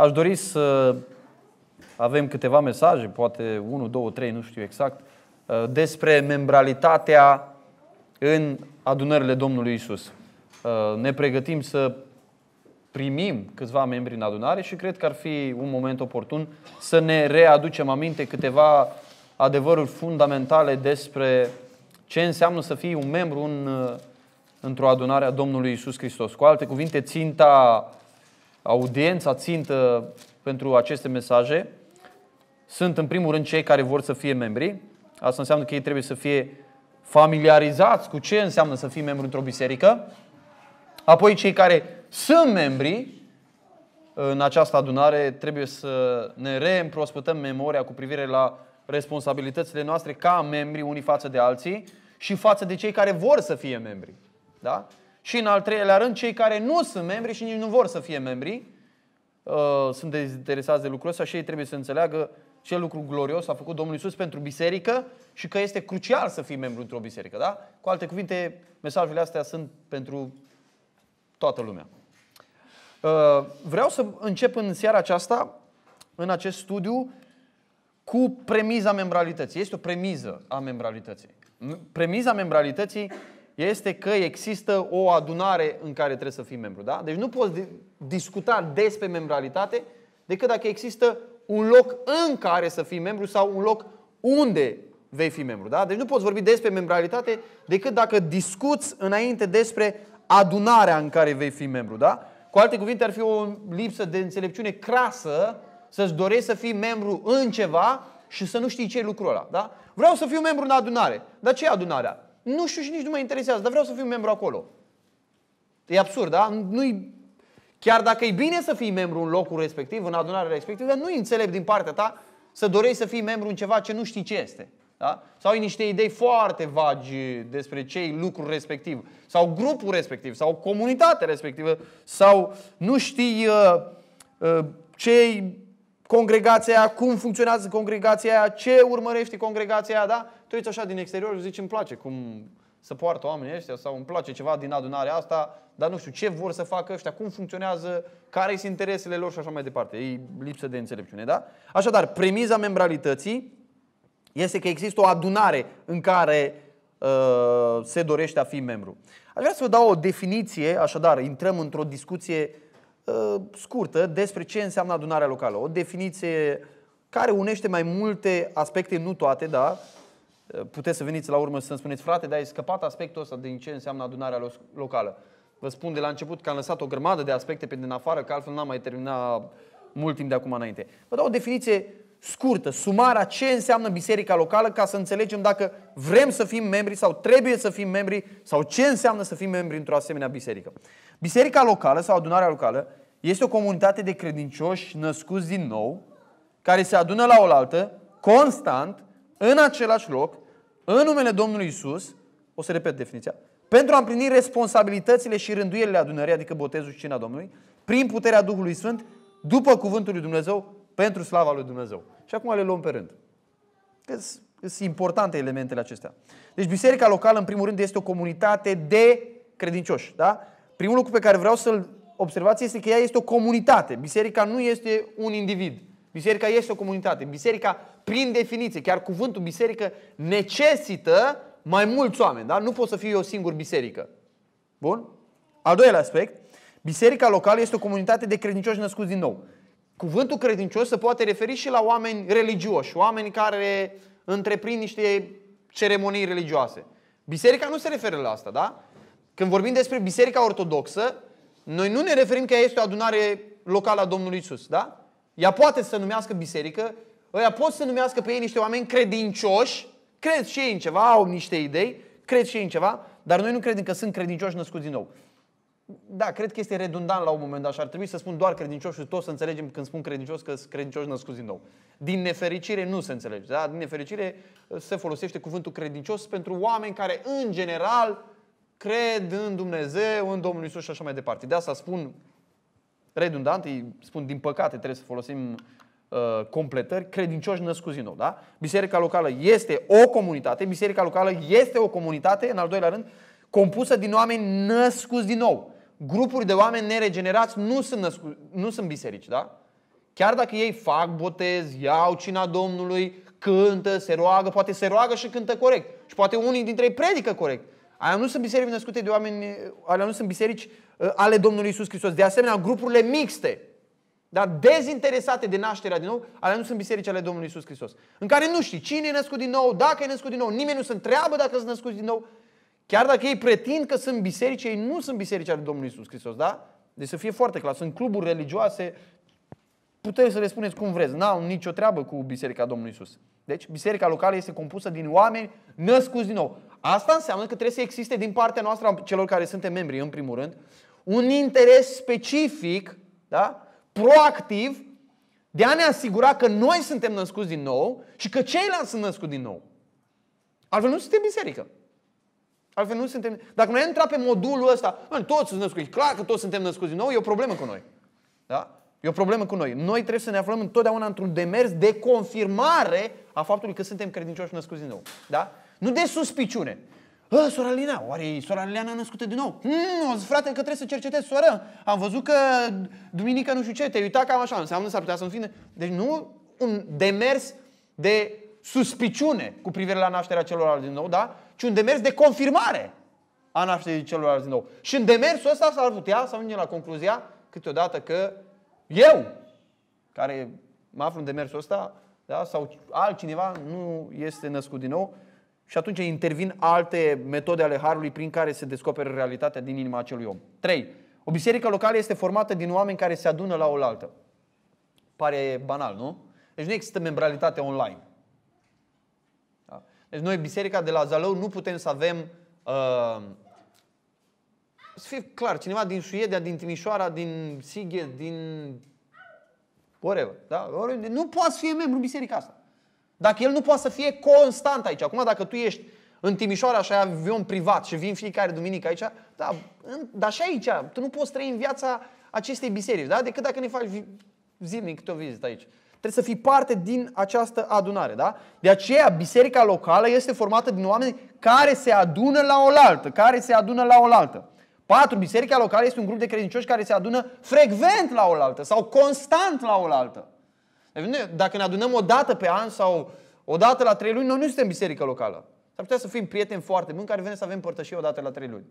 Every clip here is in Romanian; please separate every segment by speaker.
Speaker 1: Aș dori să avem câteva mesaje, poate 1, 2, 3, nu știu exact, uh, despre membralitatea în adunările Domnului Isus. Uh, ne pregătim să primim câțiva membri în adunare și cred că ar fi un moment oportun să ne readucem aminte câteva adevăruri fundamentale despre ce înseamnă să fii un membru în, uh, într-o adunare a Domnului Isus Hristos. Cu alte cuvinte, ținta audiența țintă pentru aceste mesaje sunt în primul rând cei care vor să fie membri. Asta înseamnă că ei trebuie să fie familiarizați cu ce înseamnă să fii membru într-o biserică. Apoi cei care sunt membri în această adunare trebuie să ne reîmprospătăm memoria cu privire la responsabilitățile noastre ca membri unii față de alții și față de cei care vor să fie membri. Da? Și în al treilea rând, cei care nu sunt membri și nici nu vor să fie membri, uh, sunt dezinteresați de lucrul ăsta și ei trebuie să înțeleagă ce lucru glorios a făcut Domnul Isus pentru biserică și că este crucial să fii membru într-o biserică. Da? Cu alte cuvinte, mesajele astea sunt pentru toată lumea. Uh, vreau să încep în seara aceasta, în acest studiu, cu premiza membralității. Este o premiză a membralității. Premiza membralității este că există o adunare în care trebuie să fii membru. Da? Deci nu poți discuta despre membralitate decât dacă există un loc în care să fii membru sau un loc unde vei fi membru. Da? Deci nu poți vorbi despre membralitate decât dacă discuți înainte despre adunarea în care vei fi membru. Da? Cu alte cuvinte, ar fi o lipsă de înțelepciune crasă să-ți dorești să fii membru în ceva și să nu știi ce e lucrul ăla. Da? Vreau să fiu membru în adunare. Dar ce e adunarea? Nu știu și nici nu mă interesează, dar vreau să fiu membru acolo. E absurd, da? Nu-i... Chiar dacă e bine să fii membru în locul respectiv, în adunarea respectivă, nu-i înțelept din partea ta să dorești să fii membru în ceva ce nu știi ce este. Da? Sau ai niște idei foarte vagi despre cei lucru respectiv, sau grupul respectiv, sau comunitatea respectivă, sau nu știi uh, uh, ce congregația aia, cum funcționează congregația aia, ce urmărește congregația aia, da? te uiți așa din exterior și zici îmi place cum să poartă oamenii ăștia sau îmi place ceva din adunarea asta, dar nu știu ce vor să facă ăștia, cum funcționează, care sunt interesele lor și așa mai departe. E lipsă de înțelepciune, da? Așadar, premiza membralității este că există o adunare în care uh, se dorește a fi membru. Aș vrea să vă dau o definiție, așadar, intrăm într-o discuție uh, scurtă despre ce înseamnă adunarea locală. O definiție care unește mai multe aspecte, nu toate, da? Eh, puteți să veniți la urmă să-mi spuneți, frate, dar ai scăpat aspectul ăsta din ce înseamnă adunarea locală. Vă spun de la început că am lăsat o grămadă de aspecte pe din afară, că altfel n-am mai terminat mult timp de acum înainte. Vă dau o definiție scurtă, sumarea ce înseamnă biserica locală ca să înțelegem dacă vrem să fim membri sau trebuie să fim membri sau ce înseamnă să fim membri într-o asemenea biserică. Biserica locală sau adunarea locală este o comunitate de credincioși născuți din nou, care se adună la oaltă, constant, în același loc, în numele Domnului Isus, o să repet definiția, pentru a împlini responsabilitățile și rânduielile adunării, adică botezul și cina Domnului, prin puterea Duhului Sfânt, după cuvântul lui Dumnezeu, pentru slava lui Dumnezeu. Și acum le luăm pe rând. Deci, sunt importante elementele acestea. Deci biserica locală, în primul rând, este o comunitate de credincioși. Da? Primul lucru pe care vreau să-l observați este că ea este o comunitate. Biserica nu este un individ. Biserica este o comunitate. Biserica, prin definiție, chiar cuvântul biserică, necesită mai mulți oameni. Da? Nu poți să fii o singură biserică. Bun? Al doilea aspect. Biserica locală este o comunitate de credincioși născuți din nou. Cuvântul credincios se poate referi și la oameni religioși, oameni care întreprind niște ceremonii religioase. Biserica nu se referă la asta, da? Când vorbim despre Biserica Ortodoxă, noi nu ne referim că este o adunare locală a Domnului Isus, da? Ea poate să numească biserică, ea pot să numească pe ei niște oameni credincioși, cred și ei în ceva, au niște idei, cred și ei în ceva, dar noi nu credem că sunt credincioși născuți din nou. Da, cred că este redundant la un moment dat și ar trebui să spun doar și tot să înțelegem când spun credincios că sunt credincioși născuți din nou. Din nefericire nu se înțelege, da? Din nefericire ă, se folosește cuvântul credincios pentru oameni care în general cred în Dumnezeu, în Domnul Isus și așa mai departe. De asta spun redundant, îi spun din păcate trebuie să folosim uh, completări, credincioși născuți din nou. Da? Biserica locală este o comunitate, biserica locală este o comunitate, în al doilea rând, compusă din oameni născuți din nou. Grupuri de oameni neregenerați nu sunt, născu- nu sunt biserici, da? Chiar dacă ei fac botez, iau cina Domnului, cântă, se roagă, poate se roagă și cântă corect. Și poate unii dintre ei predică corect. Alea nu sunt biserici născute de oameni, alea nu sunt biserici uh, ale Domnului Isus Hristos. De asemenea, grupurile mixte, dar dezinteresate de nașterea din nou, alea nu sunt biserici ale Domnului Isus Hristos. În care nu știi cine e născut din nou, dacă e născut din nou, nimeni nu se întreabă dacă sunt născut din nou. Chiar dacă ei pretind că sunt biserici, ei nu sunt biserici ale Domnului Isus Hristos, da? Deci să fie foarte clar, sunt cluburi religioase Puteți să le spuneți cum vreți, n-au nicio treabă cu Biserica Domnului Isus. Deci, biserica locală este compusă din oameni născuți din nou. Asta înseamnă că trebuie să existe din partea noastră, celor care suntem membri, în primul rând, un interes specific, da? proactiv, de a ne asigura că noi suntem născuți din nou și că ceilalți sunt născuți din nou. Altfel nu suntem biserică. Altfel nu suntem... Dacă noi am intrat pe modulul ăsta, toți sunt născuți, clar că toți suntem născuți din nou, e o problemă cu noi. Da? E o problemă cu noi. Noi trebuie să ne aflăm întotdeauna într-un demers de confirmare a faptului că suntem credincioși născuți din nou. Da? Nu de suspiciune. Ă, sora Lina, oare sora Lina născută din nou? Hmm, frate, că trebuie să cercetez, soră. Am văzut că Duminica nu știu ce, te-ai uitat cam așa, înseamnă s-ar putea să nu fie... Deci nu un demers de suspiciune cu privire la nașterea celorlalți din nou, da? Ci un demers de confirmare a nașterii celorlalți din nou. Și în demersul ăsta s-ar putea să ajungem la concluzia câteodată că eu, care mă aflu în demersul ăsta, da? sau altcineva nu este născut din nou, și atunci intervin alte metode ale harului prin care se descoperă realitatea din inima acelui om. 3. O biserică locală este formată din oameni care se adună la oaltă. Pare banal, nu? Deci nu există membralitate online. Da. Deci noi, biserica de la Zalău, nu putem să avem uh, să fie clar, cineva din Suedia, din Timișoara, din Sighet, din whatever, da? Nu poate să fie membru biserica asta. Dacă el nu poate să fie constant aici. Acum, dacă tu ești în Timișoara și ai avion privat și vin fiecare duminică aici, da, în, dar și aici, tu nu poți trăi în viața acestei biserici, da? Decât dacă ne faci zilnic câte o vizită aici. Trebuie să fii parte din această adunare, da? De aceea, biserica locală este formată din oameni care se adună la oaltă, care se adună la oaltă. 4. Biserica locală este un grup de credincioși care se adună frecvent la oaltă sau constant la oaltă. Deci dacă ne adunăm o dată pe an sau o dată la trei luni, noi nu suntem biserică locală. S-ar putea să fim prieteni foarte buni care vine să avem părtășie o dată la trei luni.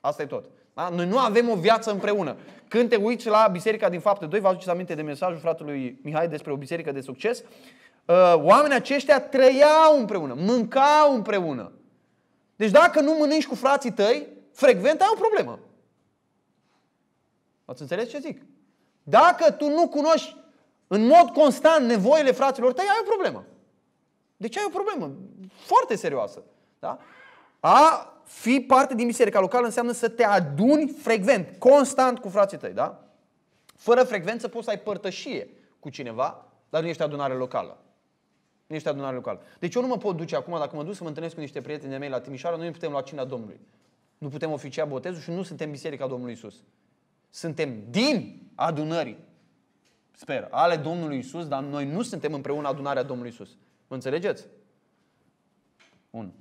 Speaker 1: Asta e tot. Da? Noi nu avem o viață împreună. Când te uiți la biserica din fapte 2, vă aduceți aminte de mesajul fratelui Mihai despre o biserică de succes, uh, oamenii aceștia trăiau împreună, mâncau împreună. Deci dacă nu mănânci cu frații tăi, frecvent, ai o problemă. Ați înțeles ce zic? Dacă tu nu cunoști în mod constant nevoile fraților tăi, ai o problemă. Deci ai o problemă foarte serioasă. Da? A fi parte din biserica locală înseamnă să te aduni frecvent, constant cu frații tăi. Da? Fără frecvență poți să ai părtășie cu cineva, dar nu ești adunare locală. Nu ești adunare locală. Deci eu nu mă pot duce acum, dacă mă duc să mă întâlnesc cu niște prieteni de mei la Timișoara, noi nu putem lua cina Domnului. Nu putem oficia botezul și nu suntem biserica Domnului Isus. Suntem din adunării, sper, ale Domnului Isus, dar noi nu suntem împreună adunarea Domnului Isus. Mă înțelegeți? 1.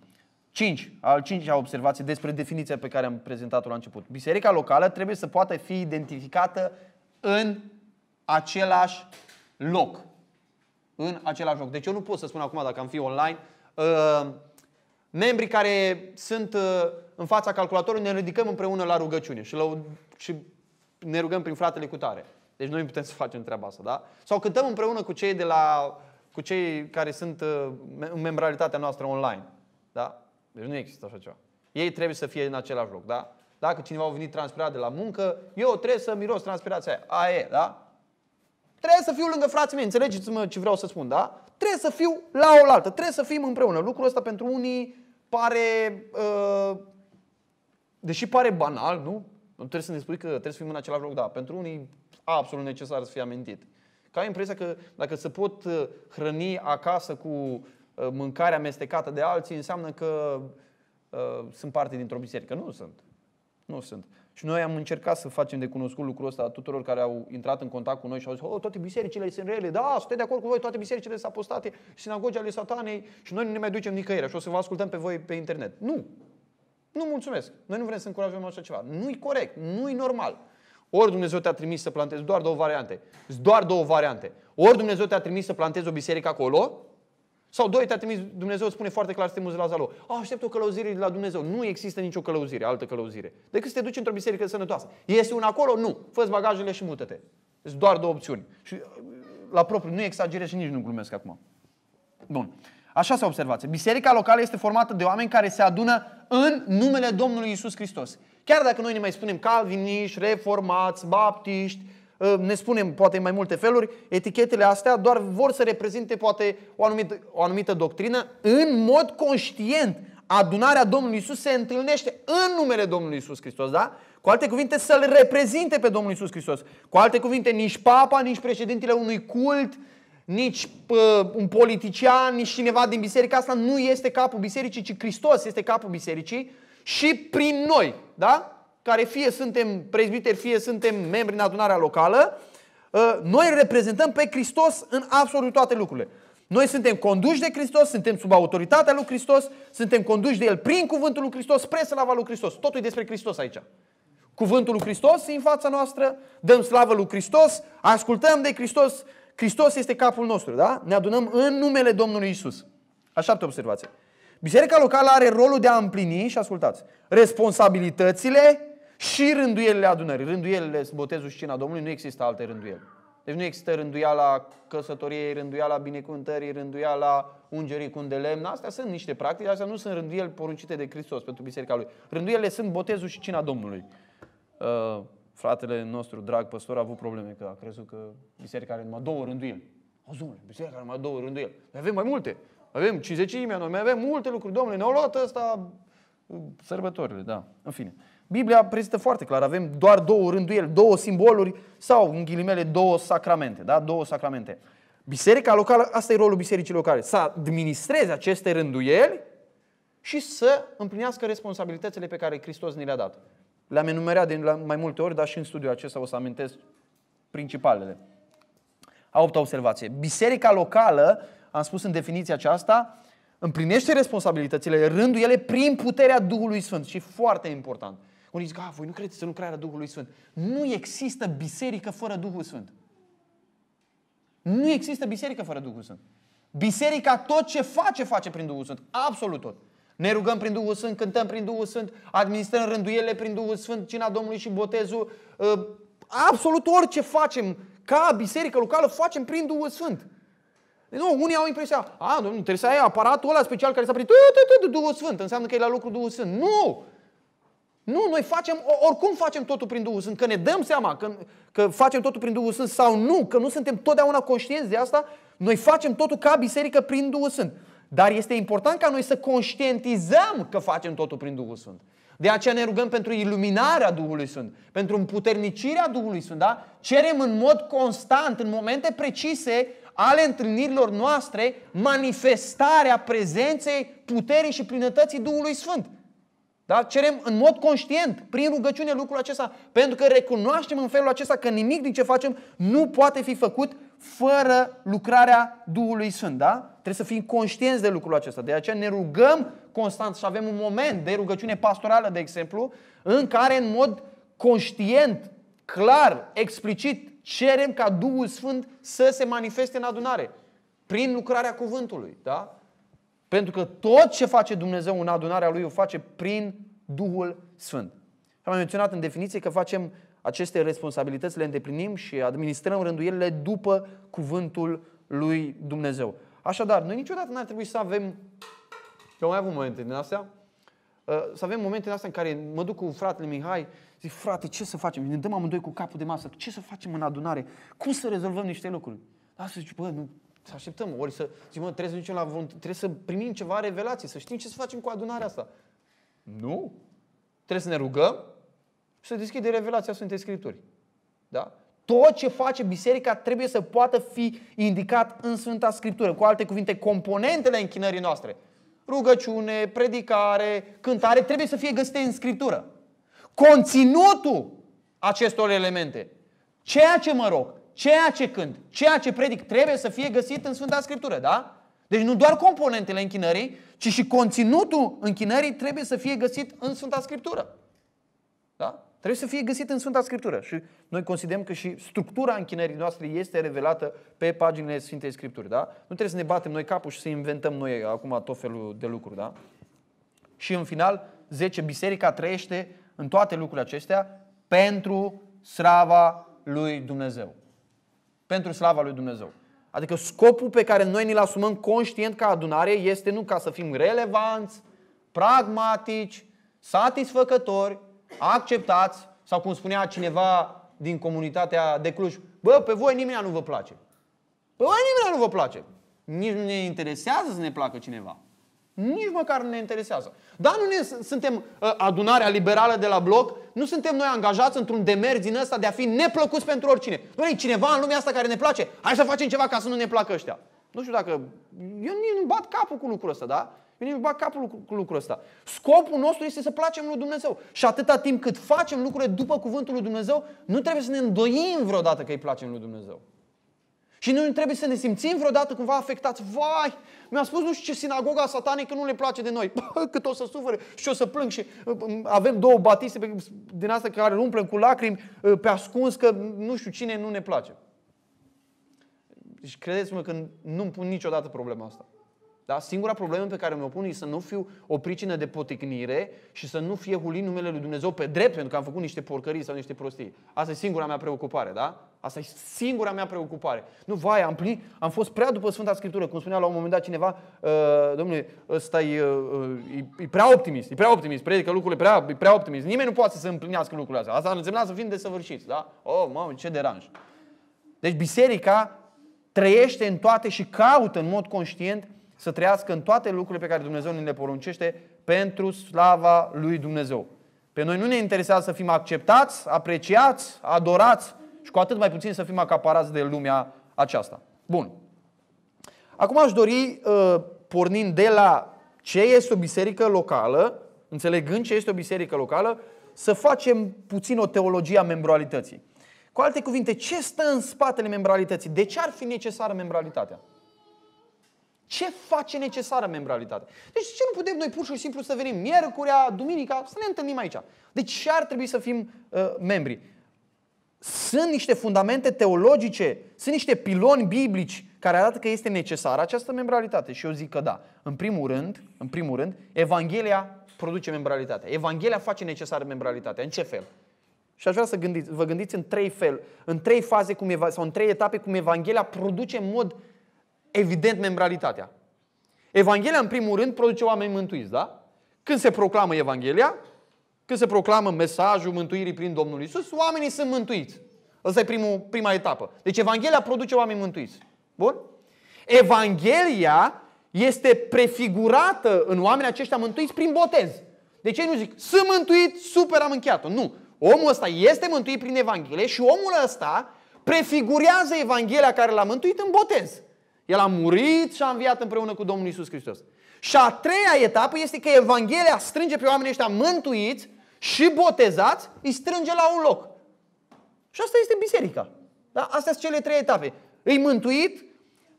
Speaker 1: 5. Al cincilea observație despre definiția pe care am prezentat-o la început. Biserica locală trebuie să poată fi identificată în același loc. În același loc. Deci eu nu pot să spun acum, dacă am fi online, uh, membrii care sunt uh, în fața calculatorului, ne ridicăm împreună la rugăciune și, la, și ne rugăm prin fratele cu tare. Deci noi putem să facem treaba asta, da? Sau cântăm împreună cu cei de la cu cei care sunt uh, în membralitatea noastră online, da? Deci nu există așa ceva. Ei trebuie să fie în același loc, da? Dacă cineva a venit transpirat de la muncă, eu trebuie să miros transpirația aia. A, e, da? Trebuie să fiu lângă frații mei, înțelegeți-mă ce vreau să spun, da? Trebuie să fiu la oaltă, trebuie să fim împreună. Lucrul ăsta pentru unii pare uh, deși pare banal, nu? Nu trebuie să ne spui că trebuie să fim în același loc, da. Pentru unii absolut necesar să fie amintit. Ca ai impresia că dacă se pot uh, hrăni acasă cu uh, mâncare amestecată de alții, înseamnă că uh, sunt parte dintr-o biserică. Nu sunt. Nu sunt. Și noi am încercat să facem de cunoscut lucrul ăsta tuturor care au intrat în contact cu noi și au zis, oh, toate bisericile sunt rele, da, suntem de acord cu voi, toate bisericile sunt apostate, sinagogi ale satanei și noi nu ne mai ducem nicăieri și o să vă ascultăm pe voi pe internet. Nu, nu mulțumesc. Noi nu vrem să încurajăm așa ceva. Nu-i corect, nu-i normal. Ori Dumnezeu te-a trimis să plantezi doar două variante. Doar două variante. Ori Dumnezeu te-a trimis să plantezi o biserică acolo, sau doi, te-a trimis Dumnezeu, spune foarte clar să te muzi la Zalo. aștept o călăuzire de la Dumnezeu. Nu există nicio călăuzire, altă călăuzire. Decât să te duci într-o biserică sănătoasă. Este un acolo? Nu. Fă-ți bagajele și mută-te. Sunt doar două opțiuni. Și la propriu, nu exagerez și nici nu glumesc acum. Bun. Așa se observați. Biserica locală este formată de oameni care se adună în numele Domnului Isus Hristos. Chiar dacă noi ne mai spunem calviniști, reformați, baptiști, ă, ne spunem poate mai multe feluri, etichetele astea doar vor să reprezinte poate o anumită, o anumită doctrină. În mod conștient, adunarea Domnului Isus se întâlnește în numele Domnului Isus Hristos, da? Cu alte cuvinte, să-L reprezinte pe Domnul Isus Hristos. Cu alte cuvinte, nici papa, nici președintele unui cult, uh, nici uh, un politician, nici cineva din biserică. Asta nu este capul bisericii, ci Hristos este capul bisericii și prin noi, da? care fie suntem prezbiteri, fie suntem membri în adunarea locală, uh, noi reprezentăm pe Hristos în absolut toate lucrurile. Noi suntem conduși de Hristos, suntem sub autoritatea lui Hristos, suntem conduși de El prin cuvântul lui Hristos, spre slava lui Hristos. Totul e despre Hristos aici. Cuvântul lui Hristos e în fața noastră, dăm slavă lui Hristos, ascultăm de Hristos, Hristos este capul nostru, da? Ne adunăm în numele Domnului Isus. A șaptea observație. Biserica locală are rolul de a împlini, și ascultați, responsabilitățile și rânduielile adunării. Rânduielile, botezul și cina Domnului, nu există alte rânduieli. Deci nu există rânduiala căsătoriei, rânduiala binecuvântării, rânduiala ungerii cu un de lemn. Astea sunt niște practici, astea nu sunt rânduieli poruncite de Hristos pentru biserica lui. Rânduielile sunt botezul și cina Domnului. Uh, fratele nostru, drag păstor, a avut probleme, că a crezut că biserica are numai două rânduieli. Auzule, biserica are numai două rânduieli. Noi avem mai multe. Avem cinzecimea, noi avem multe lucruri. Domnule, ne-au luat ăsta uh, sărbătorile, da. În fine. Biblia prezintă foarte clar, avem doar două rânduieli, două simboluri sau, în ghilimele, două sacramente, da? Două sacramente. Biserica locală, asta e rolul bisericii locale, să administreze aceste rânduieli și să împlinească responsabilitățile pe care Hristos ni le-a dat. Le-am enumerat de mai multe ori, dar și în studiul acesta o să amintesc principalele. A opta observație. Biserica locală, am spus în definiția aceasta, împlinește responsabilitățile, rândul ele prin puterea Duhului Sfânt. Și foarte important. Unii zic, a, ah, voi nu credeți în lucrarea Duhului Sfânt. Nu există biserică fără Duhul Sfânt. Nu există biserică fără Duhul Sfânt. Biserica tot ce face, face prin Duhul Sfânt. Absolut tot. Ne rugăm prin Duhul Sfânt, cântăm prin Duhul Sfânt, administrăm rânduiele prin Duhul Sfânt, cina Domnului și botezul. Ă, absolut orice facem ca biserică locală, facem prin Duhul Sfânt. Nu, unii au impresia, a, nu, trebuie să ai aparatul ăla special care s-a prin Duhul Sfânt, înseamnă că e la lucru Duhul Sfânt. Nu! Nu, noi facem, oricum facem totul prin Duhul Sfânt, că ne dăm seama că, că facem totul prin Duhul Sfânt sau nu, că nu suntem totdeauna conștienți de asta, noi facem totul ca biserică prin Duhul Sfânt. Dar este important ca noi să conștientizăm că facem totul prin Duhul Sfânt. De aceea ne rugăm pentru iluminarea Duhului Sfânt, pentru împuternicirea Duhului Sfânt, da? Cerem în mod constant, în momente precise ale întâlnirilor noastre, manifestarea prezenței, puterii și plinătății Duhului Sfânt. Da? Cerem în mod conștient, prin rugăciune, lucrul acesta, pentru că recunoaștem în felul acesta că nimic din ce facem nu poate fi făcut fără lucrarea Duhului Sfânt. Da? Trebuie să fim conștienți de lucrul acesta. De aceea ne rugăm constant și avem un moment de rugăciune pastorală, de exemplu, în care în mod conștient, clar, explicit, cerem ca Duhul Sfânt să se manifeste în adunare. Prin lucrarea cuvântului. Da? Pentru că tot ce face Dumnezeu în adunarea Lui o face prin Duhul Sfânt. Am menționat în definiție că facem aceste responsabilități, le îndeplinim și administrăm rânduielile după cuvântul lui Dumnezeu. Așadar, noi niciodată n-ar trebui să avem, că am mai avut momente din astea, uh, să avem momente din astea în care mă duc cu fratele Mihai, zic, frate, ce să facem? Ne dăm amândoi cu capul de masă, ce să facem în adunare? Cum să rezolvăm niște lucruri? Dar să zici, bă, nu, să așteptăm, ori să zic, mă, trebuie să ducem la volunt, trebuie să primim ceva revelație, să știm ce să facem cu adunarea asta. Nu. Trebuie să ne rugăm și să deschidem revelația Sfântei Scripturii. Da? Tot ce face biserica trebuie să poată fi indicat în Sfânta Scriptură. Cu alte cuvinte, componentele închinării noastre. Rugăciune, predicare, cântare, trebuie să fie găsite în Scriptură. Conținutul acestor elemente, ceea ce mă rog, ceea ce cânt, ceea ce predic, trebuie să fie găsit în Sfânta Scriptură, da? Deci nu doar componentele închinării, ci și conținutul închinării trebuie să fie găsit în Sfânta Scriptură. Da? Trebuie să fie găsit în Sfânta Scriptură. Și noi considerăm că și structura închinării noastre este revelată pe paginile Sfintei Scripturi. Da? Nu trebuie să ne batem noi capul și să inventăm noi acum tot felul de lucruri. Da? Și în final, 10. Biserica trăiește în toate lucrurile acestea pentru slava lui Dumnezeu. Pentru slava lui Dumnezeu. Adică scopul pe care noi ni-l asumăm conștient ca adunare este nu ca să fim relevanți, pragmatici, satisfăcători, Acceptați, sau cum spunea cineva din comunitatea de Cluj, bă, pe voi nimeni nu vă place. Pe voi nimeni nu vă place. Nici nu ne interesează să ne placă cineva. Nici măcar nu ne interesează. Dar nu ne, suntem ă, adunarea liberală de la bloc, nu suntem noi angajați într-un demers din ăsta de a fi neplăcuți pentru oricine. Nu e cineva în lumea asta care ne place, hai să facem ceva ca să nu ne placă ăștia. Nu știu dacă... Eu nu bat capul cu lucrul ăsta, da? Bine, mi bag capul cu lucrul ăsta. Scopul nostru este să placem lui Dumnezeu. Și atâta timp cât facem lucrurile după cuvântul lui Dumnezeu, nu trebuie să ne îndoim vreodată că îi placem lui Dumnezeu. Și nu trebuie să ne simțim vreodată cumva afectați. Vai, mi-a spus nu știu ce sinagoga satanică nu le place de noi. Bă, cât o să sufere și o să plâng. Și uh, um, avem două batiste din asta care umplem cu lacrimi uh, pe ascuns că nu știu cine nu ne place. Și deci credeți-mă că nu-mi pun niciodată problema asta. Da? Singura problemă pe care mi-o pun e să nu fiu o pricină de poticnire și să nu fie hulit numele lui Dumnezeu pe drept pentru că am făcut niște porcării sau niște prostii. Asta e singura mea preocupare, da? Asta e singura mea preocupare. Nu, vai, am, pli am fost prea după Sfânta Scriptură. Cum spunea la un moment dat cineva, uh, domnule, ăsta e, uh, e, e, prea optimist, e prea optimist, predică lucrurile prea, e prea optimist. Nimeni nu poate să împlinească lucrurile astea. Asta însemna să fim desăvârșiți, da? Oh, mamă, ce deranj. Deci biserica trăiește în toate și caută în mod conștient să trăiască în toate lucrurile pe care Dumnezeu ne le poruncește pentru slava lui Dumnezeu. Pe noi nu ne interesează să fim acceptați, apreciați, adorați și cu atât mai puțin să fim acaparați de lumea aceasta. Bun. Acum aș dori, uh, pornind de la ce este o biserică locală, înțelegând ce este o biserică locală, să facem puțin o teologie a membralității. Cu alte cuvinte, ce stă în spatele membralității? De ce ar fi necesară membralitatea? Ce face necesară membralitatea? Deci ce nu putem noi pur și simplu să venim miercurea, duminica, să ne întâlnim aici? Deci ce ar trebui să fim uh, membri? Sunt niște fundamente teologice, sunt niște piloni biblici care arată că este necesară această membralitate și eu zic că da. În primul rând, în primul rând, Evanghelia produce membralitate. Evanghelia face necesară membralitatea. În ce fel? Și aș vrea să gândiți, vă gândiți în trei fel, în trei faze cum eva, sau în trei etape cum Evanghelia produce în mod evident membralitatea. Evanghelia, în primul rând, produce oameni mântuiți, da? Când se proclamă Evanghelia, când se proclamă mesajul mântuirii prin Domnul Isus, oamenii sunt mântuiți. Asta e primul, prima etapă. Deci Evanghelia produce oameni mântuiți. Bun? Evanghelia este prefigurată în oamenii aceștia mântuiți prin botez. Deci ei nu zic, sunt mântuit, super am încheiat Nu. Omul ăsta este mântuit prin Evanghelie și omul ăsta prefigurează Evanghelia care l-a mântuit în botez. El a murit și a înviat împreună cu Domnul Isus Hristos. Și a treia etapă este că Evanghelia strânge pe oamenii ăștia mântuiți și botezați, îi strânge la un loc. Și asta este biserica. Da? Astea sunt cele trei etape. Îi mântuit,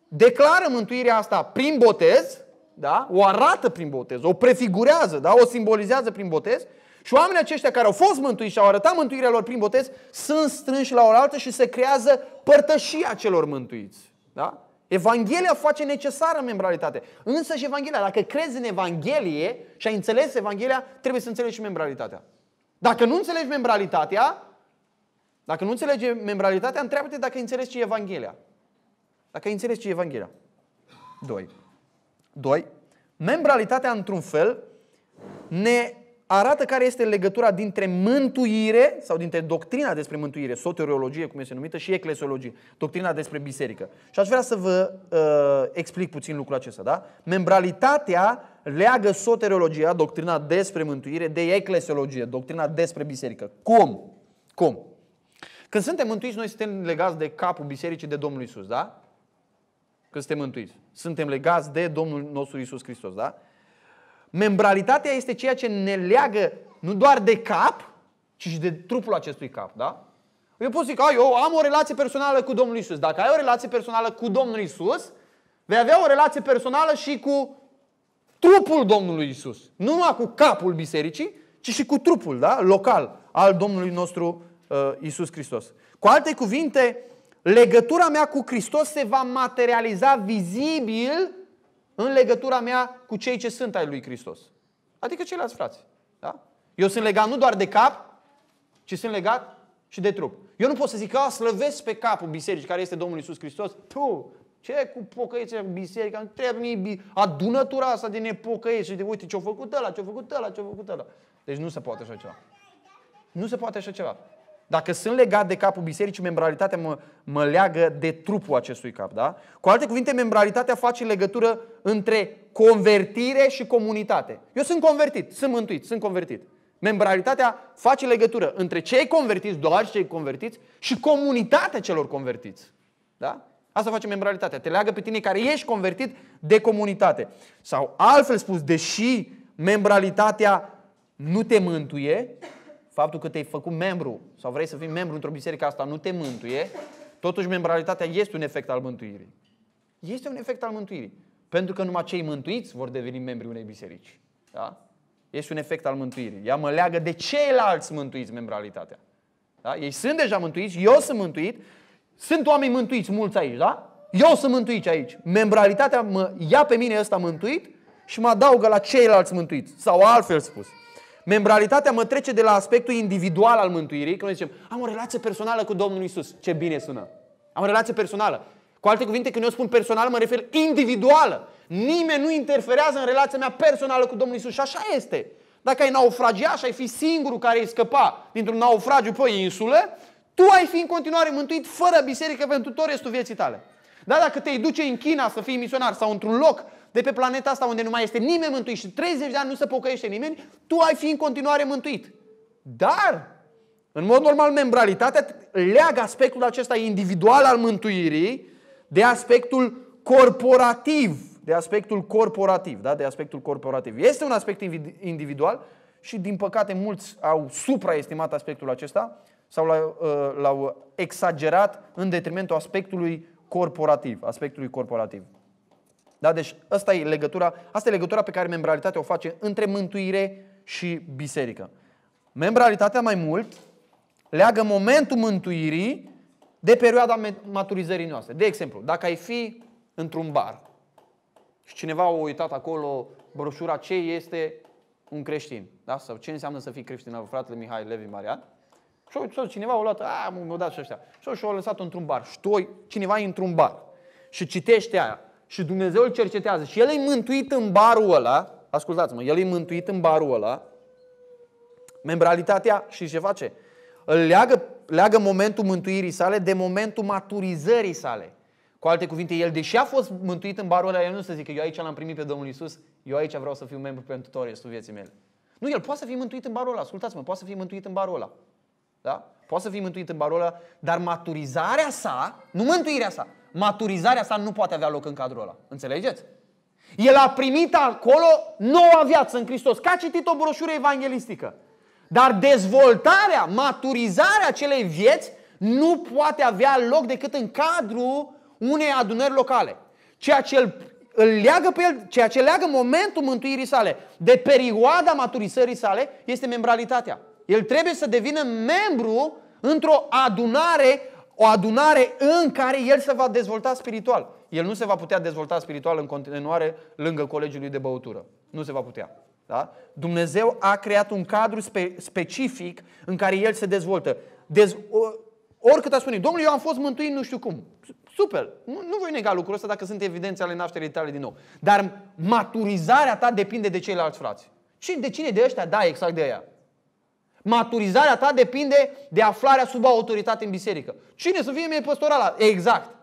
Speaker 1: declară mântuirea asta prin botez, da? o arată prin botez, o prefigurează, da? o simbolizează prin botez și oamenii aceștia care au fost mântuiți și au arătat mântuirea lor prin botez sunt strânși la oaltă și se creează părtășia celor mântuiți. Da? Evanghelia face necesară membralitate. Însă și Evanghelia, dacă crezi în Evanghelie și ai înțeles Evanghelia, trebuie să înțelegi și membralitatea. Dacă nu înțelegi membralitatea, dacă nu înțelegi membralitatea, întreabă-te dacă înțelegi ce e Evanghelia. Dacă înțelegi ce e Evanghelia. 2. 2. Membralitatea, într-un fel, ne arată care este legătura dintre mântuire sau dintre doctrina despre mântuire, soteriologie, cum este numită, și eclesiologie, doctrina despre biserică. Și aș vrea să vă uh, explic puțin lucrul acesta, da? Membralitatea leagă soteriologia, doctrina despre mântuire, de eclesiologie, doctrina despre biserică. Cum? Cum? Când suntem mântuiți, noi suntem legați de capul bisericii de Domnul Isus, da? Când suntem mântuiți. Suntem legați de Domnul nostru Isus Hristos, da? Membralitatea este ceea ce ne leagă nu doar de cap, ci și de trupul acestui cap, da? Eu pot să zic, eu am o relație personală cu Domnul Isus. Dacă ai o relație personală cu Domnul Isus, vei avea o relație personală și cu trupul Domnului Isus. Nu numai cu capul bisericii, ci și cu trupul da? local al Domnului nostru uh, Isus Hristos. Cu alte cuvinte, legătura mea cu Hristos se va materializa vizibil în legătura mea cu cei ce sunt ai lui Hristos. Adică ceilalți frați. Da? Eu sunt legat nu doar de cap, ci sunt legat și de trup. Eu nu pot să zic că slăvesc pe capul bisericii care este Domnul Iisus Hristos. Tu, ce cu pocăițe biserica? Nu trebuie adunătura asta de nepocăiți și de uite ce-a făcut ăla, ce-a făcut ăla, ce-a făcut ăla. Deci nu se poate așa ceva. Nu se poate așa ceva. Dacă sunt legat de capul bisericii, membralitatea mă, mă leagă de trupul acestui cap. Da? Cu alte cuvinte, membralitatea face legătură între convertire și comunitate. Eu sunt convertit, sunt mântuit, sunt convertit. Membralitatea face legătură între cei convertiți, doar cei convertiți, și comunitatea celor convertiți. Da? Asta face membralitatea. Te leagă pe tine care ești convertit de comunitate. Sau altfel spus, deși membralitatea nu te mântuie, faptul că te-ai făcut membru sau vrei să fii membru într-o biserică asta nu te mântuie, totuși membralitatea este un efect al mântuirii. Este un efect al mântuirii. Pentru că numai cei mântuiți vor deveni membri unei biserici. Da? Este un efect al mântuirii. Ea mă leagă de ceilalți mântuiți membralitatea. Da? Ei sunt deja mântuiți, eu sunt mântuit, sunt oameni mântuiți mulți aici, da? Eu sunt mântuit aici. Membralitatea mă ia pe mine ăsta mântuit și mă adaugă la ceilalți mântuiți. Sau altfel spus, Membralitatea mă trece de la aspectul individual al mântuirii, când noi zicem, am o relație personală cu Domnul Isus. Ce bine sună! Am o relație personală. Cu alte cuvinte, când eu spun personal, mă refer individuală. Nimeni nu interferează în relația mea personală cu Domnul Isus. Și așa este. Dacă ai naufragia și ai fi singurul care ai scăpa dintr-un naufragiu pe o insulă, tu ai fi în continuare mântuit fără biserică pentru tot restul vieții tale. Dar dacă te duce în China să fii misionar sau într-un loc de pe planeta asta unde nu mai este nimeni mântuit și 30 de ani nu se pocăiește nimeni, tu ai fi în continuare mântuit. Dar, în mod normal, membralitatea leagă aspectul acesta individual al mântuirii de aspectul corporativ. De aspectul corporativ, da? De aspectul corporativ. Este un aspect individual și, din păcate, mulți au supraestimat aspectul acesta sau l-au, uh, l-au exagerat în detrimentul aspectului corporativ, aspectului corporativ. Da? Deci asta e legătura, asta e legătura pe care membralitatea o face între mântuire și biserică. Membralitatea mai mult leagă momentul mântuirii de perioada maturizării noastre. De exemplu, dacă ai fi într-un bar și cineva a uitat acolo broșura ce este un creștin, da? sau ce înseamnă să fii creștin al fratele Mihai Levi Marian, și sau cineva a luat, a, mi a dat și ăștia, și a lăsat într-un bar. Și tu, cineva e într-un bar și citește aia și Dumnezeu îl cercetează și el e mântuit în barul ăla, ascultați-mă, el e mântuit în barul ăla, membralitatea și ce face? Îl leagă, leagă momentul mântuirii sale de momentul maturizării sale. Cu alte cuvinte, el, deși a fost mântuit în barul ăla, el nu se zică, eu aici l-am primit pe Domnul Isus, eu aici vreau să fiu membru pentru tot restul vieții mele. Nu, el poate să fie mântuit în barul ăla, ascultați-mă, poate să fie mântuit în barul ăla. Da? Poate să fie mântuit în barul ăla, dar maturizarea sa, nu mântuirea sa, maturizarea sa nu poate avea loc în cadrul ăla. Înțelegeți? El a primit acolo noua viață în Hristos, ca a citit o broșură evanghelistică. Dar dezvoltarea, maturizarea acelei vieți nu poate avea loc decât în cadrul unei adunări locale. Ceea ce îl, îl leagă pe el, ceea ce leagă momentul mântuirii sale de perioada maturizării sale este membralitatea. El trebuie să devină membru într-o adunare o adunare în care el se va dezvolta spiritual. El nu se va putea dezvolta spiritual în continuare lângă colegiul lui de băutură. Nu se va putea. Da? Dumnezeu a creat un cadru spe- specific în care el se dezvoltă. Dez- oricât a spune, domnule, eu am fost mântuit nu știu cum. Super, nu, nu voi nega lucrul ăsta dacă sunt evidențe ale nașterii tale din nou. Dar maturizarea ta depinde de ceilalți frați. Și de cine? De ăștia? Da, exact de aia. Maturizarea ta depinde de aflarea sub autoritate în biserică. Cine să fie mie pastorala? Exact.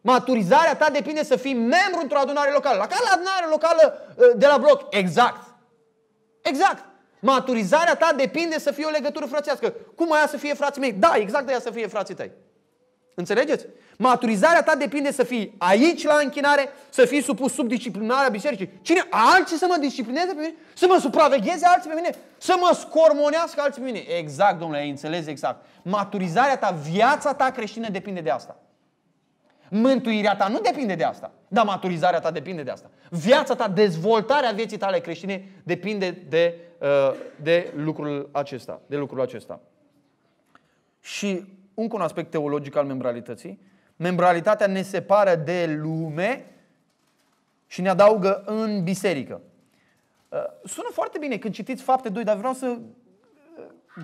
Speaker 1: Maturizarea ta depinde să fii membru într-o adunare locală. La care adunare locală ă, de la bloc? Exact. Exact. Maturizarea ta depinde să fie o legătură frățească. Cum aia să fie frații mei? Da, exact aia să fie frații tăi. Înțelegeți? Maturizarea ta depinde să fii aici la închinare, să fii supus sub disciplinarea bisericii. Cine? Alții să mă disciplineze pe mine? Să mă supravegheze alții pe mine? Să mă scormonească alții pe mine? Exact, domnule, ai înțeles exact. Maturizarea ta, viața ta creștină depinde de asta. Mântuirea ta nu depinde de asta, dar maturizarea ta depinde de asta. Viața ta, dezvoltarea vieții tale creștine depinde de, uh, de lucrul acesta. De lucrul acesta. Și încă un aspect teologic al membralității. Membralitatea ne separă de lume și ne adaugă în biserică. Uh, sună foarte bine când citiți fapte 2, dar vreau să uh,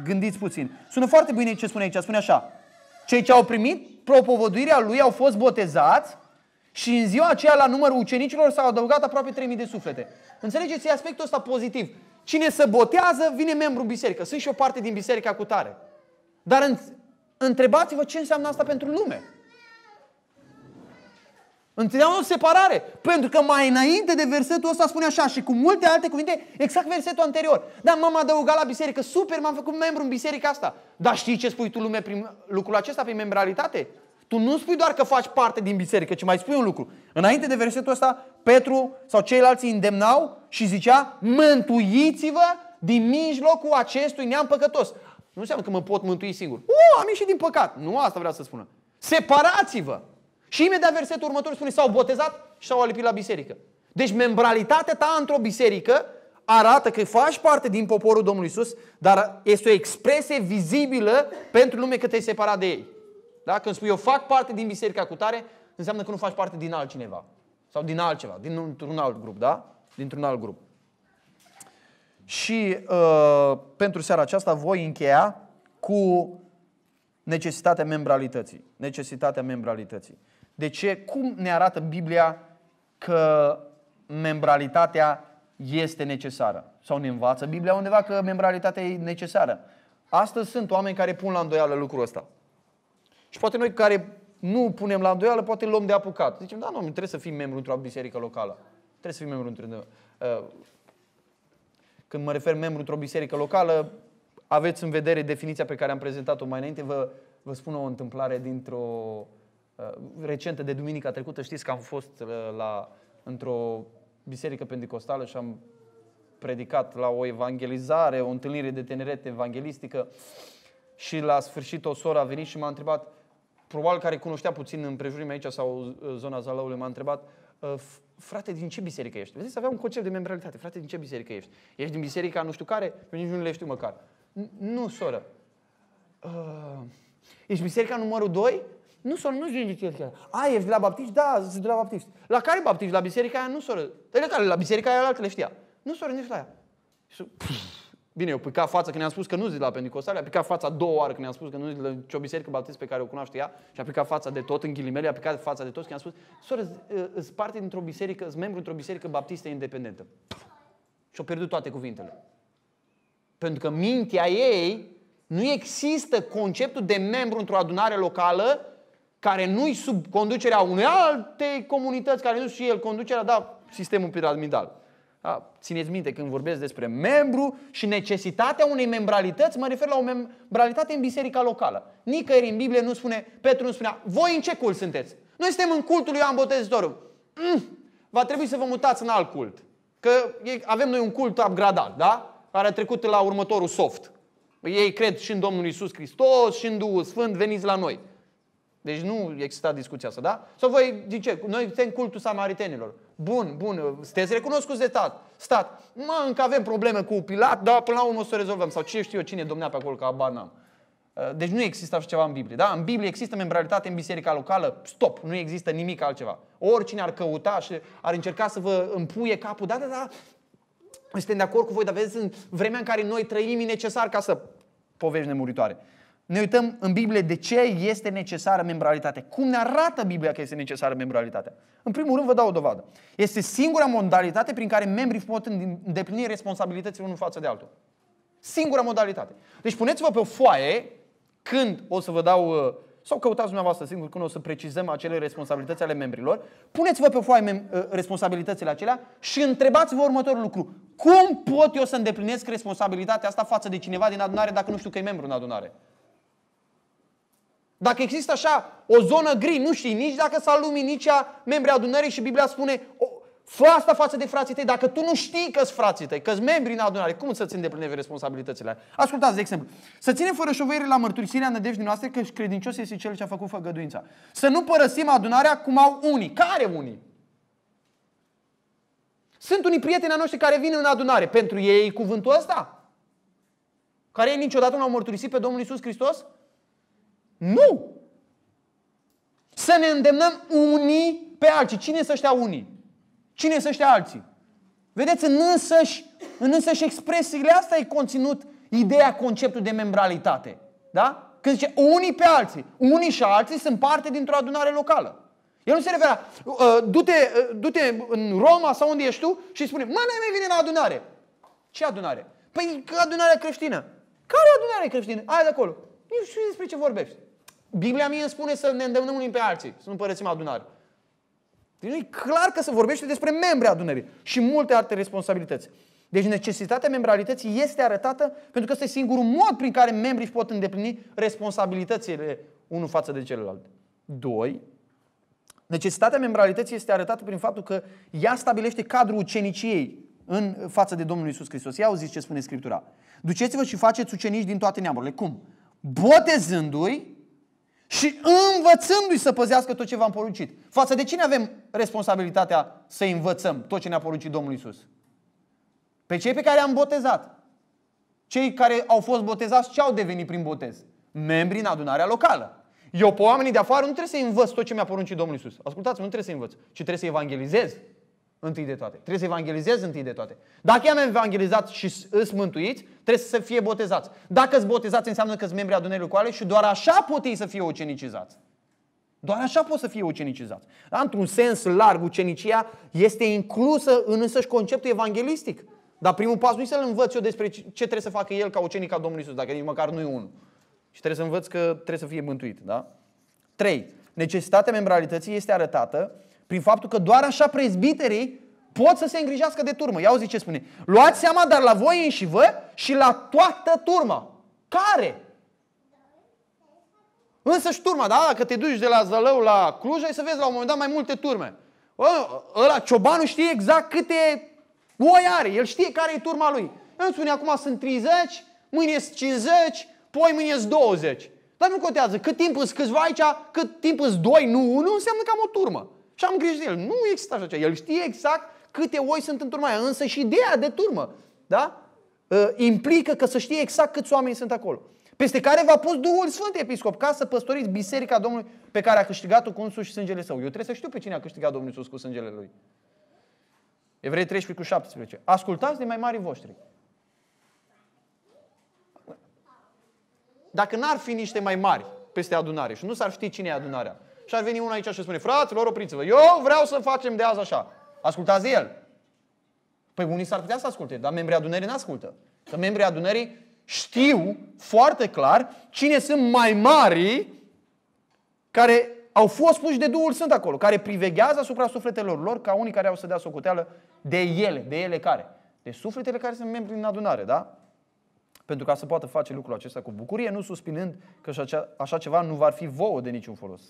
Speaker 1: gândiți puțin. Sună foarte bine ce spune aici. Spune așa. Cei ce au primit propovăduirea lui au fost botezați și în ziua aceea la numărul ucenicilor s-au adăugat aproape 3000 de suflete. Înțelegeți aspectul ăsta pozitiv. Cine se botează vine membru biserică. Sunt și o parte din biserica cu tare. Dar în, Întrebați-vă ce înseamnă asta pentru lume. Întotdeauna o separare. Pentru că mai înainte de versetul ăsta spune așa și cu multe alte cuvinte, exact versetul anterior. Da, m-am adăugat la biserică, super, m-am făcut membru în biserica asta. Dar știi ce spui tu lume prin lucrul acesta, prin membralitate? Tu nu spui doar că faci parte din biserică, ci mai spui un lucru. Înainte de versetul ăsta, Petru sau ceilalți îi îndemnau și zicea, mântuiți-vă din mijlocul acestui neam păcătos. Nu înseamnă că mă pot mântui singur. O, am ieșit din păcat. Nu asta vreau să spună. Separați-vă! Și imediat versetul următor spune, s-au botezat și s-au alipit la biserică. Deci membralitatea ta într-o biserică arată că faci parte din poporul Domnului Isus, dar este o expresie vizibilă pentru lume că te-ai separat de ei. Da? Când spui eu fac parte din biserica cu tare, înseamnă că nu faci parte din altcineva. Sau din altceva, dintr-un alt grup, da? Dintr-un alt grup. Și uh, pentru seara aceasta voi încheia cu necesitatea membralității. Necesitatea membralității. De ce? Cum ne arată Biblia că membralitatea este necesară? Sau ne învață Biblia undeva că membralitatea e necesară? Astăzi sunt oameni care pun la îndoială lucrul ăsta. Și poate noi care nu punem la îndoială, poate luăm de apucat. Zicem, da, nu, trebuie să fim membru într-o biserică locală. Trebuie să fim membru într-o... Uh, când mă refer membru într-o biserică locală, aveți în vedere definiția pe care am prezentat-o mai înainte. Vă, vă spun o întâmplare dintr-o uh, recentă de duminica trecută. Știți că am fost uh, la, într-o biserică pentecostală și am predicat la o evangelizare, o întâlnire de tineret evangelistică. și la sfârșit o soră a venit și m-a întrebat, probabil care cunoștea puțin în împrejurimea aici sau uh, zona Zalăului, m-a întrebat, uh, Uh, frate, din ce biserică ești? Vedeți, avea un concept de membralitate. Frate, din ce biserică ești? Ești din biserica nu știu care? Eu nici nu le știu măcar. Nu, soră. Uh, ești biserica numărul 2? Nu, soră, nu știu ce chiar. A, ești de la baptiști? Da, sunt de la baptiști. La care baptiști? La biserica aia? Nu, soră. la care? La biserica aia, la le știa. Nu, soră, nici la aia. Bine, eu picat fața când i-am spus că nu zic la Pentecostal, a picat fața două oară când i-am spus că nu zic la nicio biserică baptist pe care o cunoaște ea și a picat fața de tot, în ghilimele, a picat fața de toți când i-am spus, soră, îți parte dintr-o biserică, îți membru într-o biserică baptistă independentă. Și-au pierdut toate cuvintele. Pentru că mintea ei nu există conceptul de membru într-o adunare locală care nu-i sub conducerea unei alte comunități, care nu și el conducerea, dar sistemul piramidal. Țineți minte, când vorbesc despre membru și necesitatea unei membralități, mă refer la o membralitate în biserica locală. Nicăieri în Biblie nu spune, Petru nu spunea, voi în ce cult sunteți? Noi suntem în cultul lui Ioan Botezitorul. Mm, va trebui să vă mutați în alt cult. Că avem noi un cult upgradat, da? Care a trecut la următorul soft. Ei cred și în Domnul Isus Hristos, și în Duhul Sfânt, veniți la noi. Deci nu exista discuția asta, da? Sau voi zice, noi suntem cultul samaritenilor. Bun, bun, sunteți recunoscuți de stat. stat. Mă, încă avem probleme cu Pilat, dar până la urmă o să o rezolvăm. Sau cine știu eu cine domnea pe acolo, ca abana. Uh, deci nu există așa ceva în Biblie. Da? În Biblie există membralitate în biserica locală. Stop, nu există nimic altceva. Oricine ar căuta și ar încerca să vă împuie capul, da, da, da, suntem de acord cu voi, dar vezi în vremea în care noi trăim, e necesar ca să povești nemuritoare ne uităm în Biblie de ce este necesară membralitatea. Cum ne arată Biblia că este necesară membralitatea? În primul rând vă dau o dovadă. Este singura modalitate prin care membrii pot îndeplini responsabilitățile unul față de altul. Singura modalitate. Deci puneți-vă pe o foaie când o să vă dau uh, sau căutați dumneavoastră singur când o să precizăm acele responsabilități ale membrilor, puneți-vă pe foaie uh, responsabilitățile acelea și întrebați-vă următorul lucru. Cum pot eu să îndeplinesc responsabilitatea asta față de cineva din adunare dacă nu știu că e membru în adunare? Dacă există așa o zonă gri, nu știi nici dacă s-a a membrii adunării și Biblia spune Fă asta față de frații tăi dacă tu nu știi că-s frații tăi, că-s membri în adunare. Cum să-ți îndeplinești responsabilitățile? Ascultați, de exemplu, să ținem fără șovăire la mărturisirea nădejdii noastre că credincios este cel ce a făcut făgăduința. Să nu părăsim adunarea cum au unii. Care unii? Sunt unii prieteni ai noștri care vin în adunare. Pentru ei cuvântul ăsta? Care ei niciodată nu au mărturisit pe Domnul Isus Hristos? Nu! Să ne îndemnăm unii pe alții. Cine să ăștia unii? Cine să ăștia alții? Vedeți, în însăși, în însăși expresiile astea e conținut ideea, conceptul de membralitate. Da? Când zice unii pe alții, unii și alții sunt parte dintr-o adunare locală. El nu se referă, uh, du-te, uh, du-te în Roma sau unde ești tu și spune, mă, nu mai vine la adunare. Ce adunare? Păi adunarea creștină. Care adunare creștină? Aia de acolo. Nu știu despre ce vorbești. Biblia mie îmi spune să ne îndemnăm unii pe alții, să nu părăsim adunarea. Deci e clar că se vorbește despre membrii adunării și multe alte responsabilități. Deci necesitatea membralității este arătată pentru că este singurul mod prin care membrii pot îndeplini responsabilitățile unul față de celălalt. Doi, necesitatea membralității este arătată prin faptul că ea stabilește cadrul uceniciei în față de Domnul Isus Hristos. Ia auziți ce spune Scriptura. Duceți-vă și faceți ucenici din toate neamurile. Cum? Botezându-i și învățându-i să păzească tot ce v-am poruncit. Față de cine avem responsabilitatea să învățăm tot ce ne-a poruncit Domnul Isus? Pe cei pe care am botezat. Cei care au fost botezați, ce au devenit prin botez? Membri în adunarea locală. Eu pe oamenii de afară nu trebuie să învăț tot ce mi-a poruncit Domnul Isus. Ascultați, nu trebuie să învăț, ci trebuie să evangelizez întâi de toate. Trebuie să evangelizezi întâi de toate. Dacă i-am evangelizat și îți mântuiți, trebuie să fie botezați. Dacă îți botezați, înseamnă că sunt membri adunării coale și doar așa pot ei să fie ucenicizați. Doar așa pot să fie ucenicizați. Da? Într-un sens larg, ucenicia este inclusă în însăși conceptul evanghelistic. Dar primul pas nu este să-l învăț eu despre ce trebuie să facă el ca ucenic al Domnului Isus, dacă nici măcar nu e unul. Și trebuie să învăț că trebuie să fie mântuit. Da? 3. Necesitatea membralității este arătată prin faptul că doar așa prezbiterii pot să se îngrijească de turmă. Ia auzi ce spune. Luați seama dar la voi înși vă și la toată turma. Care? Însă și turma, da? Dacă te duci de la Zălău la Cluj, ai să vezi la un moment dat mai multe turme. Ăla, ciobanul știe exact câte oi are. El știe care e turma lui. Îmi spune, acum sunt 30, mâine sunt 50, poi mâine sunt 20. Dar nu contează. Cât timp îți câțiva aici, cât timp îți doi, nu unul, înseamnă că am o turmă. Și am grijă de el. Nu există așa ceva. El știe exact câte oi sunt turma aia. Însă și ideea de turmă da? Ă, implică că să știe exact câți oameni sunt acolo. Peste care v-a pus Duhul Sfânt, episcop, ca să păstoriți biserica Domnului pe care a câștigat-o cu însuși sângele său. Eu trebuie să știu pe cine a câștigat Domnul Iisus cu sângele lui. Evrei 13 cu 17. Ascultați de mai mari voștri. Dacă n-ar fi niște mai mari peste adunare și nu s-ar ști cine e adunarea, și ar veni unul aici și spune, fraților, opriți-vă, eu vreau să facem de azi așa. Ascultați de el. Păi unii s-ar putea să asculte, dar membrii adunării nu ascultă. Că membrii adunării știu foarte clar cine sunt mai mari care au fost puși de Duhul Sfânt acolo, care priveghează asupra sufletelor lor ca unii care au să dea socoteală de ele, de ele care. De sufletele care sunt membri în adunare, da? Pentru ca să poată face lucrul acesta cu bucurie, nu suspinând că așa ceva nu va fi vouă de niciun folos.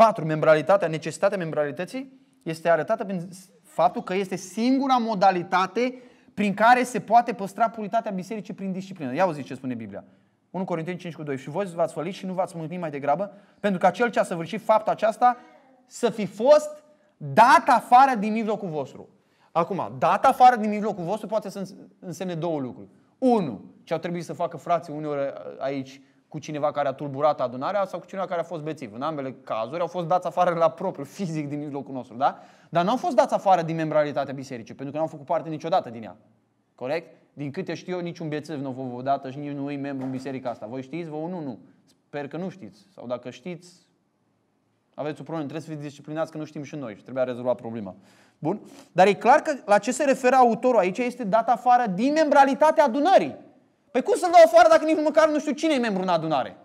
Speaker 1: 4. Membralitatea, necesitatea membralității este arătată prin faptul că este singura modalitate prin care se poate păstra puritatea bisericii prin disciplină. Ia auziți ce spune Biblia. 1 Corinteni 5 cu 2. Și voi v-ați fălit și nu v-ați mântuit mai degrabă, pentru că cel ce a săvârșit faptul aceasta să fi fost dat afară din mijlocul vostru. Acum, dat afară din mijlocul vostru poate să însemne două lucruri. Unu, ce au trebuit să facă frații uneori aici cu cineva care a tulburat adunarea sau cu cineva care a fost bețiv. În ambele cazuri au fost dați afară la propriu, fizic, din mijlocul nostru, da? Dar nu au fost dați afară din membralitatea bisericii, pentru că nu au făcut parte niciodată din ea. Corect? Din câte știu eu, niciun bețiv nu vă dată și nici nu e membru în biserica asta. Voi știți? Voi nu, nu. Sper că nu știți. Sau dacă știți, aveți o problemă. Trebuie să fiți disciplinați că nu știm și noi și trebuia rezolvat problema. Bun? Dar e clar că la ce se referă autorul aici este dat afară din membralitatea adunării. Păi cum să-l dau afară dacă nici măcar nu știu cine e membru în adunare?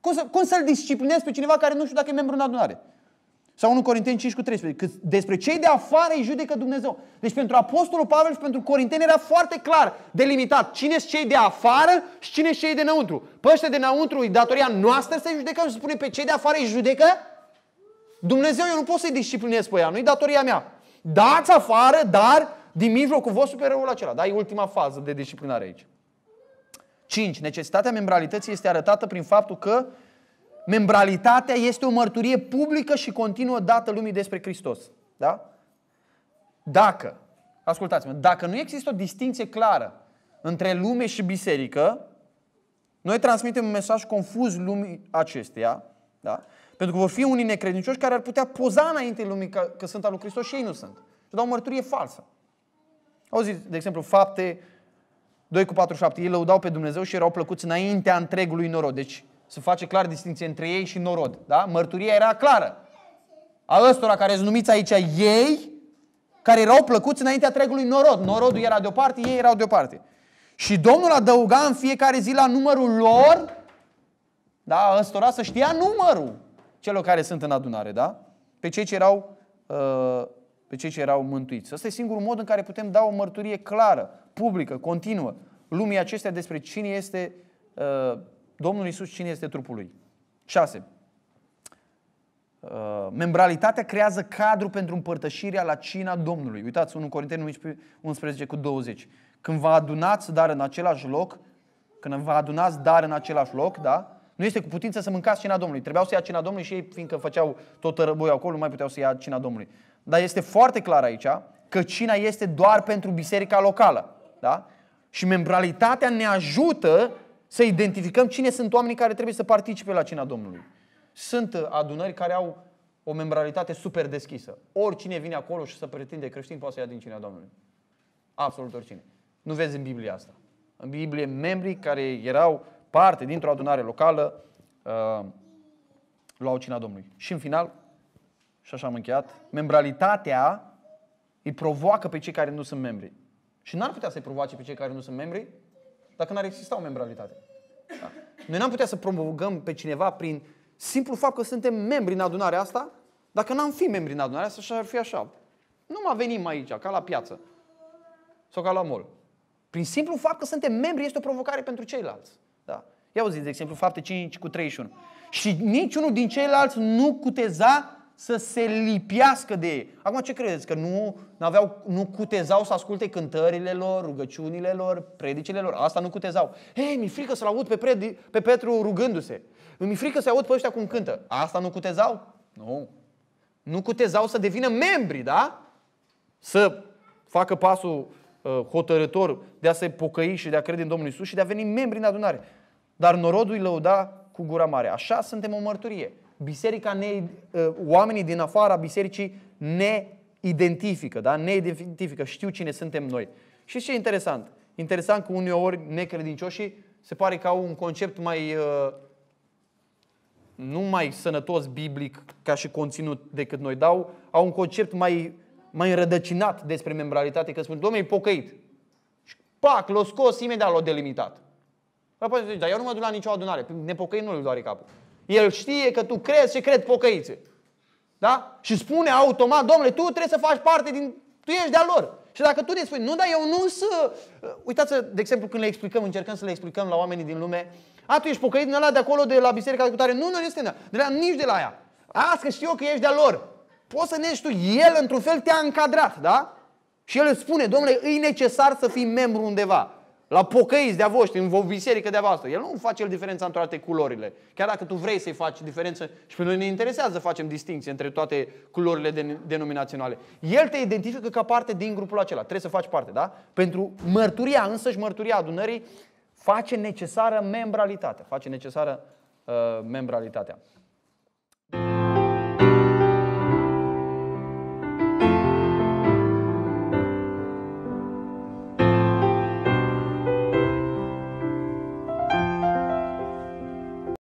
Speaker 1: Cum, să, cum să-l disciplinez pe cineva care nu știu dacă e membru în adunare? Sau 1 Corinteni 5 cu 13. Că despre cei de afară îi judecă Dumnezeu. Deci pentru Apostolul Pavel și pentru Corinteni era foarte clar delimitat cine sunt cei de afară și cine sunt cei de înăuntru. Păște de înăuntru e datoria noastră să-i judecăm și spune pe cei de afară îi judecă Dumnezeu, eu nu pot să-i disciplinez pe ea, nu-i datoria mea. Dați afară, dar din mijlocul vostru pe răul acela. Da? E ultima fază de disciplinare aici. 5. Necesitatea membralității este arătată prin faptul că membralitatea este o mărturie publică și continuă dată lumii despre Hristos. Da? Dacă, ascultați-mă, dacă nu există o distinție clară între lume și biserică, noi transmitem un mesaj confuz lumii acesteia, da? pentru că vor fi unii necredincioși care ar putea poza înainte lumii că, că sunt al lui Hristos și ei nu sunt. Și dau o mărturie falsă. Auziți, de exemplu, fapte 2 cu 47. Ei lăudau pe Dumnezeu și erau plăcuți înaintea întregului norod. Deci se face clar distinție între ei și norod. Da? Mărturia era clară. A ăstora care sunt numiți aici ei, care erau plăcuți înaintea întregului norod. Norodul era deoparte, ei erau deoparte. Și Domnul adăuga în fiecare zi la numărul lor, da, ăstora să știa numărul celor care sunt în adunare, da? Pe cei ce erau uh, pe cei ce erau mântuiți. Asta e singurul mod în care putem da o mărturie clară, publică, continuă, lumii acestea despre cine este uh, Domnul Isus, cine este trupul lui. 6. Uh, membralitatea creează cadru pentru împărtășirea la cina Domnului. Uitați 1 Corinteni 11 cu 20. Când vă adunați, dar în același loc, când vă adunați, dar în același loc, da? Nu este cu putință să mâncați cina Domnului. Trebuiau să ia cina Domnului și ei, fiindcă făceau tot războiul acolo, nu mai puteau să ia cina Domnului. Dar este foarte clar aici că cina este doar pentru biserica locală. Da? Și membralitatea ne ajută să identificăm cine sunt oamenii care trebuie să participe la cina Domnului. Sunt uh, adunări care au o membralitate super deschisă. Oricine vine acolo și să pretinde creștin poate să ia din cina Domnului. Absolut oricine. Nu vezi în Biblie asta. În Biblie, membrii care erau parte dintr-o adunare locală uh, luau cina Domnului. Și în final, și așa am încheiat, membralitatea îi provoacă pe cei care nu sunt membri. Și n-ar putea să-i provoace pe cei care nu sunt membri dacă n-ar exista o membralitate. Da. Noi n-am putea să promovăm pe cineva prin simplu fapt că suntem membri în adunarea asta, dacă n-am fi membri în adunarea asta, așa ar fi așa. Nu mai venim aici, ca la piață sau ca la mol. Prin simplu fapt că suntem membri este o provocare pentru ceilalți. Da. Ia auziți, de exemplu, fapte 5 cu 31. Și niciunul din ceilalți nu cuteza să se lipiască de ei. Acum ce credeți? Că nu, aveau, nu cutezau să asculte cântările lor, rugăciunile lor, predicile lor? Asta nu cutezau. Hei, mi e frică să-l aud pe, predi, pe Petru rugându-se. Mi e frică să-i aud pe ăștia cum cântă. Asta nu cutezau? Nu. Nu cutezau să devină membri, da? Să facă pasul uh, hotărător de a se pocăi și de a crede în Domnul Isus și de a veni membri în adunare. Dar norodul îi lăuda cu gura mare. Așa suntem o mărturie biserica ne, ă, oamenii din afara bisericii ne identifică, da? ne identifică, știu cine suntem noi. Și ce e interesant? Interesant că uneori necredincioșii se pare că au un concept mai ă, nu mai sănătos biblic ca și conținut decât noi dau, au un concept mai, mai înrădăcinat despre membralitate, că spun, domnule, e pocăit. Și pac, l-o scos, imediat l-o delimitat. Dar poate dar eu nu mă duc la nicio adunare, nepocăit nu îl doare capul. El știe că tu crezi și cred pocăițe. Da? Și spune automat, domnule, tu trebuie să faci parte din... Tu ești de al lor. Și dacă tu ne spui, nu, dar eu nu să... Uh, Uitați, de exemplu, când le explicăm, încercăm să le explicăm la oamenii din lume, a, tu ești pocăit din ăla de acolo, de la biserica de cutare. Nu, nu este de la, nici de la aia. Asta că știu eu că ești de al lor. Poți să ne tu, el într-un fel te-a încadrat, da? Și el îți spune, domnule, e necesar să fii membru undeva. La pocăiți de-a voștri, în biserică de-a voastră. El nu face el diferența între toate culorile. Chiar dacă tu vrei să-i faci diferență și pe noi ne interesează să facem distinție între toate culorile denominaționale. El te identifică ca parte din grupul acela. Trebuie să faci parte, da? Pentru mărturia însăși, mărturia adunării, face necesară membralitatea. Face necesară uh, membralitatea.